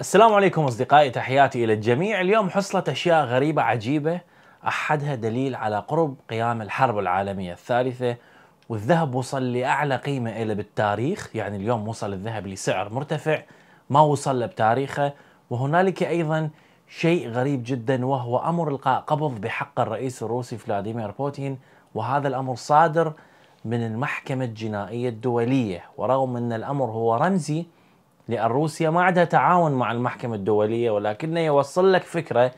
السلام عليكم أصدقائي تحياتي إلى الجميع اليوم حصلت أشياء غريبة عجيبة أحدها دليل على قرب قيام الحرب العالمية الثالثة والذهب وصل لأعلى قيمة له بالتاريخ يعني اليوم وصل الذهب لسعر مرتفع ما وصل له بتاريخه وهنالك أيضا شيء غريب جدا وهو أمر إلقاء قبض بحق الرئيس الروسي فلاديمير بوتين وهذا الأمر صادر من المحكمة الجنائية الدولية ورغم أن الأمر هو رمزي لأن روسيا ما عندها تعاون مع المحكمة الدولية ولكنه يوصل لك فكرة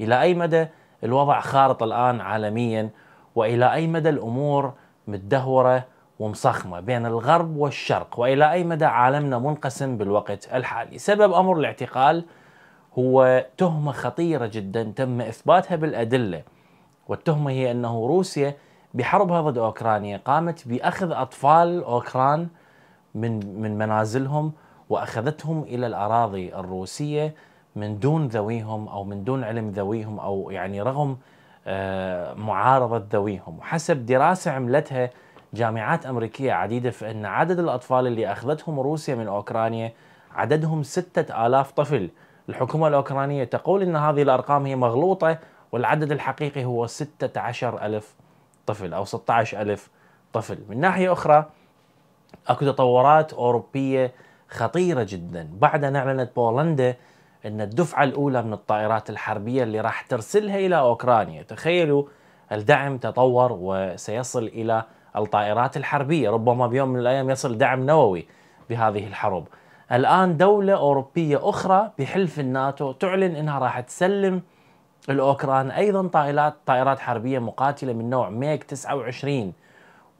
إلى أي مدى الوضع خارط الآن عالميا وإلى أي مدى الأمور متدهورة ومصخمة بين الغرب والشرق وإلى أي مدى عالمنا منقسم بالوقت الحالي سبب أمر الاعتقال هو تهمة خطيرة جدا تم إثباتها بالأدلة والتهمة هي أنه روسيا بحربها ضد أوكرانيا قامت بأخذ أطفال أوكران من من منازلهم واخذتهم الى الاراضي الروسيه من دون ذويهم او من دون علم ذويهم او يعني رغم آه، معارضه ذويهم وحسب دراسه عملتها جامعات امريكيه عديده فان عدد الاطفال اللي اخذتهم روسيا من اوكرانيا عددهم 6000 طفل الحكومه الاوكرانيه تقول ان هذه الارقام هي مغلوطه والعدد الحقيقي هو 16000 طفل او 16000 طفل من ناحيه اخرى اكو تطورات اوروبيه خطيرة جدا بعدها أعلنت بولندا أن الدفعة الأولى من الطائرات الحربية اللي راح ترسلها إلى أوكرانيا تخيلوا الدعم تطور وسيصل إلى الطائرات الحربية ربما بيوم من الأيام يصل دعم نووي بهذه الحرب الآن دولة أوروبية أخرى بحلف الناتو تعلن أنها راح تسلم الأوكران أيضا طائرات طائرات حربية مقاتلة من نوع ميك 29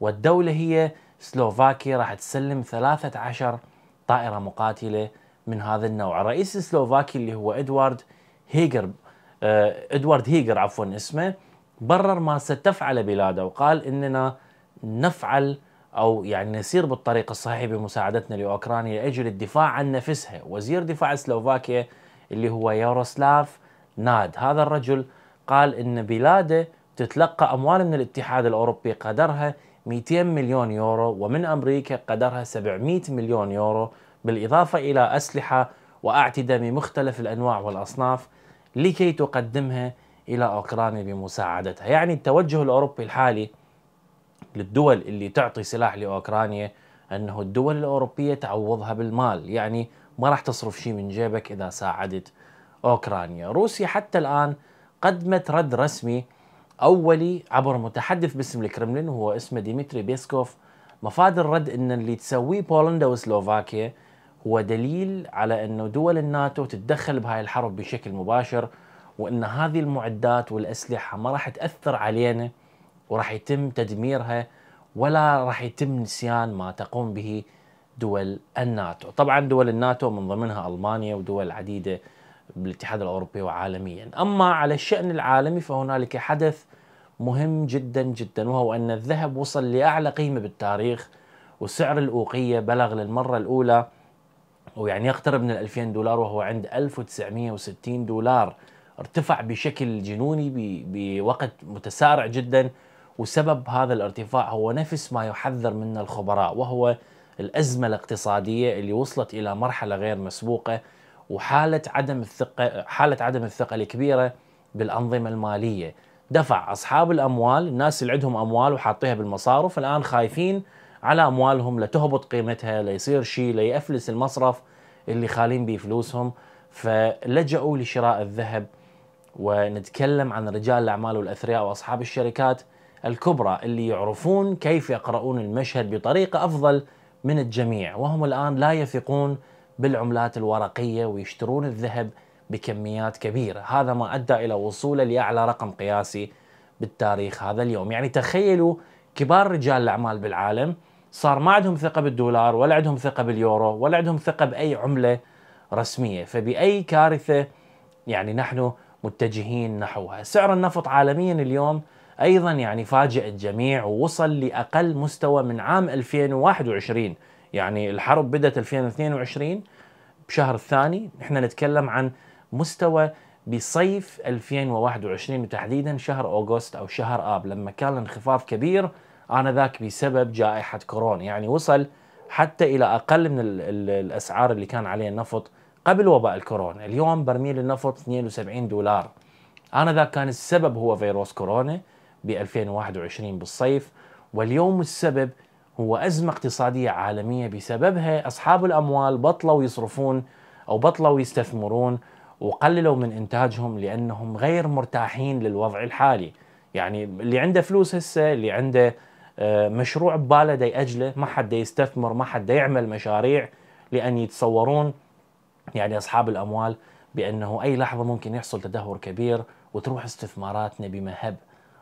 والدولة هي سلوفاكيا راح تسلم 13 طائرة مقاتلة من هذا النوع الرئيس السلوفاكي اللي هو إدوارد هيجر آه، إدوارد هيجر عفوا اسمه برر ما ستفعل بلاده وقال إننا نفعل أو يعني نسير بالطريق الصحيح بمساعدتنا لأوكرانيا لأجل الدفاع عن نفسها وزير دفاع سلوفاكيا اللي هو يوروسلاف ناد هذا الرجل قال إن بلاده تتلقى أموال من الاتحاد الأوروبي قدرها 200 مليون يورو ومن أمريكا قدرها 700 مليون يورو بالإضافة إلى أسلحة وأعتدة بمختلف الأنواع والأصناف لكي تقدمها إلى أوكرانيا بمساعدتها يعني التوجه الأوروبي الحالي للدول اللي تعطي سلاح لأوكرانيا أنه الدول الأوروبية تعوضها بالمال يعني ما راح تصرف شيء من جيبك إذا ساعدت أوكرانيا روسيا حتى الآن قدمت رد رسمي أولي عبر متحدث باسم الكرملين وهو اسمه ديمتري بيسكوف مفاد الرد أن اللي تسويه بولندا وسلوفاكيا هو دليل على أن دول الناتو تتدخل بهاي الحرب بشكل مباشر وأن هذه المعدات والأسلحة ما راح تأثر علينا وراح يتم تدميرها ولا راح يتم نسيان ما تقوم به دول الناتو طبعا دول الناتو من ضمنها ألمانيا ودول عديدة بالاتحاد الأوروبي وعالميا أما على الشأن العالمي فهنالك حدث مهم جدا جدا وهو أن الذهب وصل لأعلى قيمة بالتاريخ وسعر الأوقية بلغ للمرة الأولى ويعني يقترب من ال 2000 دولار وهو عند 1960 دولار ارتفع بشكل جنوني بوقت متسارع جدا وسبب هذا الارتفاع هو نفس ما يحذر منه الخبراء وهو الأزمة الاقتصادية اللي وصلت إلى مرحلة غير مسبوقة وحالة عدم الثقة حالة عدم الثقة الكبيرة بالأنظمة المالية دفع أصحاب الأموال الناس اللي عندهم أموال وحاطيها بالمصارف الآن خايفين على اموالهم لتهبط قيمتها ليصير شيء ليفلس المصرف اللي خالين به فلوسهم فلجأوا لشراء الذهب ونتكلم عن رجال الاعمال والاثرياء واصحاب الشركات الكبرى اللي يعرفون كيف يقرؤون المشهد بطريقه افضل من الجميع وهم الان لا يثقون بالعملات الورقيه ويشترون الذهب بكميات كبيره، هذا ما ادى الى وصوله لاعلى رقم قياسي بالتاريخ هذا اليوم، يعني تخيلوا كبار رجال الاعمال بالعالم صار ما عندهم ثقه بالدولار ولا عندهم ثقه باليورو ولا عندهم ثقه باي عمله رسميه فباي كارثه يعني نحن متجهين نحوها سعر النفط عالميا اليوم ايضا يعني فاجئ الجميع ووصل لاقل مستوى من عام 2021 يعني الحرب بدات 2022 بشهر الثاني نحن نتكلم عن مستوى بصيف 2021 وتحديدا شهر اوغست او شهر اب لما كان الانخفاض كبير آنذاك بسبب جائحة كورونا يعني وصل حتى إلى أقل من الأسعار اللي كان عليها النفط قبل وباء الكورونا اليوم برميل النفط 72 دولار آنذاك كان السبب هو فيروس كورونا ب 2021 بالصيف واليوم السبب هو أزمة اقتصادية عالمية بسببها أصحاب الأموال بطلوا يصرفون أو بطلوا يستثمرون وقللوا من إنتاجهم لأنهم غير مرتاحين للوضع الحالي يعني اللي عنده فلوس هسه اللي عنده آه، مشروع بباله دي يأجله ما حد يستثمر ما حد يعمل مشاريع لأن يتصورون يعني أصحاب الأموال بأنه أي لحظة ممكن يحصل تدهور كبير وتروح استثماراتنا بمهب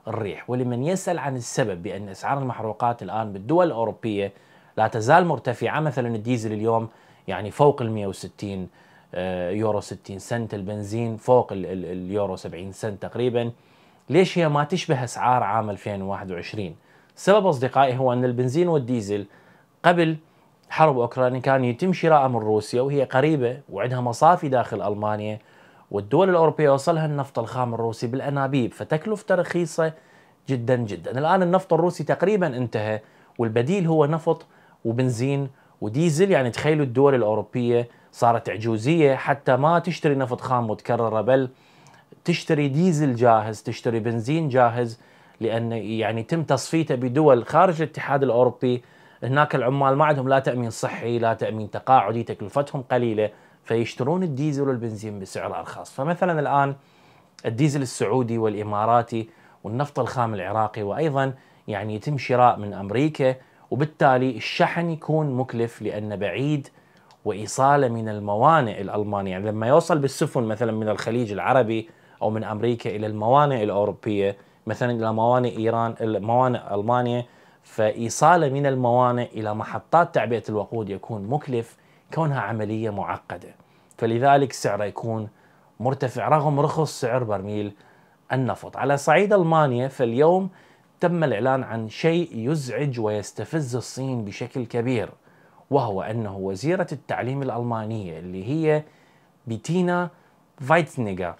الريح ولمن يسأل عن السبب بأن أسعار المحروقات الآن بالدول الأوروبية لا تزال مرتفعة مثلا الديزل اليوم يعني فوق ال 160 آه، يورو 60 سنت البنزين فوق اليورو 70 سنت تقريبا ليش هي ما تشبه أسعار عام 2021 سبب أصدقائي هو أن البنزين والديزل قبل حرب أوكرانيا كان يتم شراءه من روسيا وهي قريبة وعندها مصافي داخل ألمانيا والدول الأوروبية وصلها النفط الخام الروسي بالأنابيب فتكلفته رخيصة جدا جدا الآن النفط الروسي تقريبا انتهى والبديل هو نفط وبنزين وديزل يعني تخيلوا الدول الأوروبية صارت عجوزية حتى ما تشتري نفط خام متكررة بل تشتري ديزل جاهز تشتري بنزين جاهز لان يعني تم تصفيته بدول خارج الاتحاد الاوروبي هناك العمال ما عندهم لا تامين صحي لا تامين تقاعدي تكلفتهم قليله فيشترون الديزل والبنزين بسعر ارخص فمثلا الان الديزل السعودي والاماراتي والنفط الخام العراقي وايضا يعني يتم شراء من امريكا وبالتالي الشحن يكون مكلف لانه بعيد وايصاله من الموانئ الالمانيه يعني لما يوصل بالسفن مثلا من الخليج العربي او من امريكا الى الموانئ الاوروبيه مثلا إلى موانئ إيران موانئ ألمانيا فإيصاله من الموانئ إلى محطات تعبئة الوقود يكون مكلف كونها عملية معقدة فلذلك سعره يكون مرتفع رغم رخص سعر برميل النفط على صعيد ألمانيا فاليوم تم الإعلان عن شيء يزعج ويستفز الصين بشكل كبير وهو أنه وزيرة التعليم الألمانية اللي هي بتينا فايتنيجر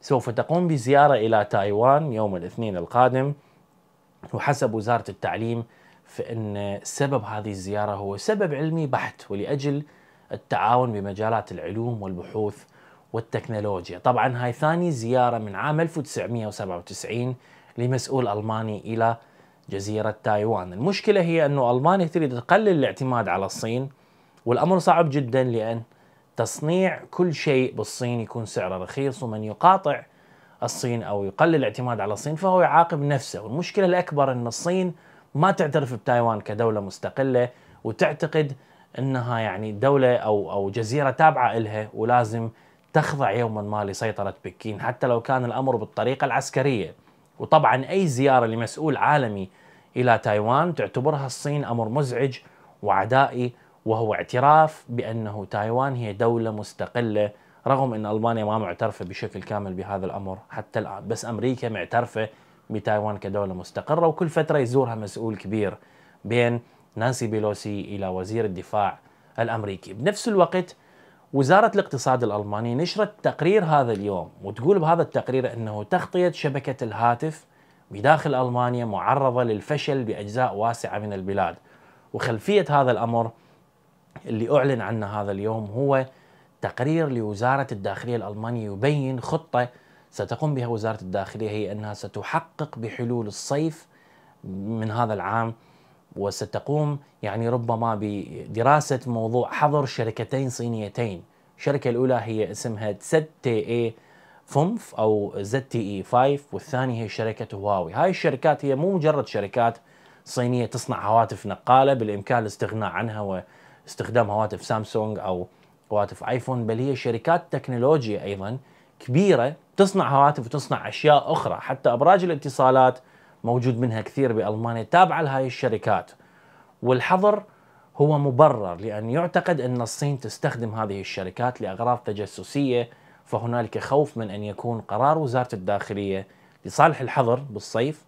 سوف تقوم بزيارة إلى تايوان يوم الاثنين القادم وحسب وزارة التعليم فإن سبب هذه الزيارة هو سبب علمي بحت ولأجل التعاون بمجالات العلوم والبحوث والتكنولوجيا طبعا هاي ثاني زيارة من عام 1997 لمسؤول ألماني إلى جزيرة تايوان المشكلة هي أنه ألمانيا تريد تقلل الاعتماد على الصين والأمر صعب جدا لأن تصنيع كل شيء بالصين يكون سعره رخيص ومن يقاطع الصين او يقلل الاعتماد على الصين فهو يعاقب نفسه، والمشكله الاكبر ان الصين ما تعترف بتايوان كدوله مستقله وتعتقد انها يعني دوله او او جزيره تابعه الها ولازم تخضع يوما ما لسيطره بكين حتى لو كان الامر بالطريقه العسكريه. وطبعا اي زياره لمسؤول عالمي الى تايوان تعتبرها الصين امر مزعج وعدائي وهو اعتراف بانه تايوان هي دوله مستقله رغم ان المانيا ما معترفه بشكل كامل بهذا الامر حتى الان بس امريكا معترفه بتايوان كدوله مستقره وكل فتره يزورها مسؤول كبير بين نانسي بيلوسي الى وزير الدفاع الامريكي بنفس الوقت وزارة الاقتصاد الألمانية نشرت تقرير هذا اليوم وتقول بهذا التقرير أنه تغطية شبكة الهاتف بداخل ألمانيا معرضة للفشل بأجزاء واسعة من البلاد وخلفية هذا الأمر اللي أعلن عنه هذا اليوم هو تقرير لوزارة الداخلية الألمانية يبين خطة ستقوم بها وزارة الداخلية هي أنها ستحقق بحلول الصيف من هذا العام وستقوم يعني ربما بدراسة موضوع حظر شركتين صينيتين الشركة الأولى هي اسمها ZTE فومف أو ZTE 5 والثانية هي شركة هواوي هاي الشركات هي مو مجرد شركات صينية تصنع هواتف نقالة بالإمكان الاستغناء عنها و استخدام هواتف سامسونج او هواتف ايفون بل هي شركات تكنولوجيا ايضا كبيره تصنع هواتف وتصنع اشياء اخرى حتى ابراج الاتصالات موجود منها كثير بالمانيا تابعه لهي الشركات والحظر هو مبرر لان يعتقد ان الصين تستخدم هذه الشركات لاغراض تجسسيه فهنالك خوف من ان يكون قرار وزاره الداخليه لصالح الحظر بالصيف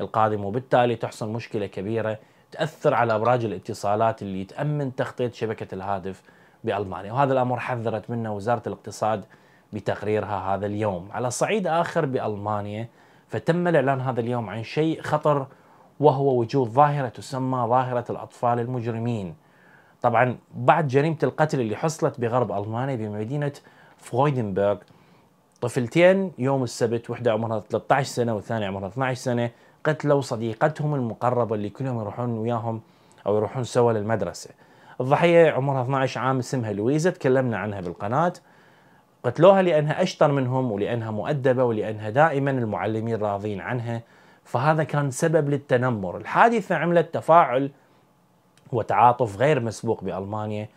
القادم وبالتالي تحصل مشكله كبيره تأثر على أبراج الاتصالات اللي تأمن تغطية شبكة الهاتف بألمانيا وهذا الأمر حذرت منه وزارة الاقتصاد بتقريرها هذا اليوم على صعيد آخر بألمانيا فتم الإعلان هذا اليوم عن شيء خطر وهو وجود ظاهرة تسمى ظاهرة الأطفال المجرمين طبعا بعد جريمة القتل اللي حصلت بغرب ألمانيا بمدينة فرويدنبرغ طفلتين يوم السبت وحده عمرها 13 سنة والثانية عمرها 12 سنة قتلوا صديقتهم المقربة اللي كلهم يروحون وياهم أو يروحون سوا للمدرسة الضحية عمرها 12 عام اسمها لويزا تكلمنا عنها بالقناة قتلوها لأنها أشطر منهم ولأنها مؤدبة ولأنها دائما المعلمين راضين عنها فهذا كان سبب للتنمر الحادثة عملت تفاعل وتعاطف غير مسبوق بألمانيا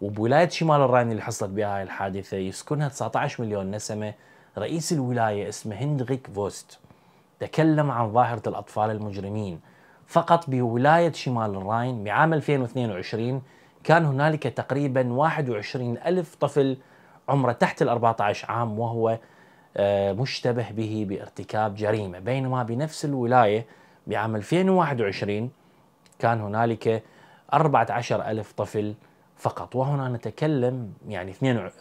وبولاية شمال الراين اللي حصلت بها هاي الحادثة يسكنها 19 مليون نسمة رئيس الولاية اسمه هندريك فوست تكلم عن ظاهرة الأطفال المجرمين فقط بولاية شمال الراين بعام 2022 كان هنالك تقريبا 21 ألف طفل عمره تحت ال 14 عام وهو آه، مشتبه به بارتكاب جريمة بينما بنفس الولاية بعام 2021 كان هنالك 14 ألف طفل فقط وهنا نتكلم يعني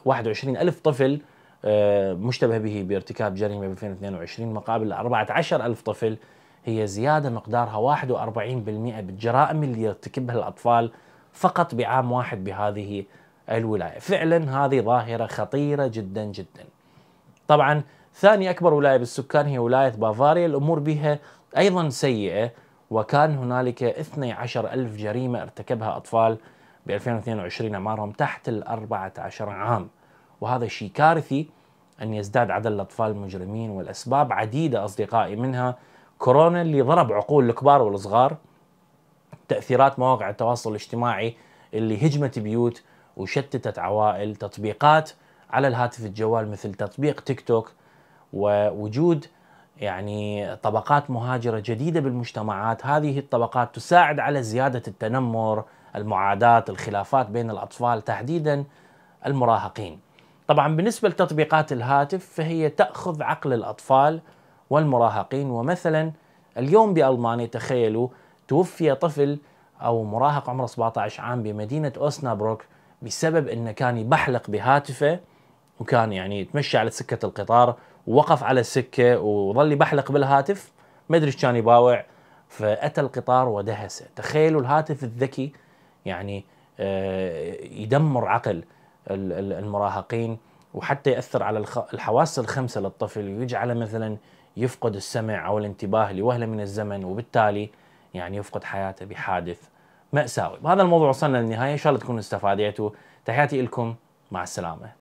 21 ألف طفل آه، مشتبه به بارتكاب جريمة ب 2022 مقابل 14 ألف طفل هي زيادة مقدارها 41% بالجرائم اللي يرتكبها الأطفال فقط بعام واحد بهذه الولاية فعلا هذه ظاهرة خطيرة جدا جدا طبعا ثاني أكبر ولاية بالسكان هي ولاية بافاريا الأمور بها أيضا سيئة وكان هنالك 12 ألف جريمة ارتكبها أطفال ب 2022 أعمارهم تحت ال 14 عام وهذا شيء كارثي أن يزداد عدد الأطفال المجرمين والأسباب عديدة أصدقائي منها كورونا اللي ضرب عقول الكبار والصغار تأثيرات مواقع التواصل الاجتماعي اللي هجمت بيوت وشتتت عوائل تطبيقات على الهاتف الجوال مثل تطبيق تيك توك ووجود يعني طبقات مهاجرة جديدة بالمجتمعات هذه الطبقات تساعد على زيادة التنمر المعاداة الخلافات بين الأطفال تحديدا المراهقين طبعا بالنسبة لتطبيقات الهاتف فهي تأخذ عقل الأطفال والمراهقين ومثلا اليوم بألمانيا تخيلوا توفي طفل أو مراهق عمره 17 عام بمدينة أوسنابروك بسبب أنه كان يبحلق بهاتفه وكان يعني يتمشى على سكة القطار ووقف على السكة وظل يبحلق بالهاتف ما أدري كان يباوع فأتى القطار ودهسه تخيلوا الهاتف الذكي يعني آه، يدمر عقل المراهقين وحتى ياثر على الحواس الخمسه للطفل ويجعله مثلا يفقد السمع او الانتباه لوهله من الزمن وبالتالي يعني يفقد حياته بحادث ماساوي، بهذا الموضوع وصلنا للنهايه ان شاء الله تكونوا استفاديتوا، تحياتي لكم مع السلامه.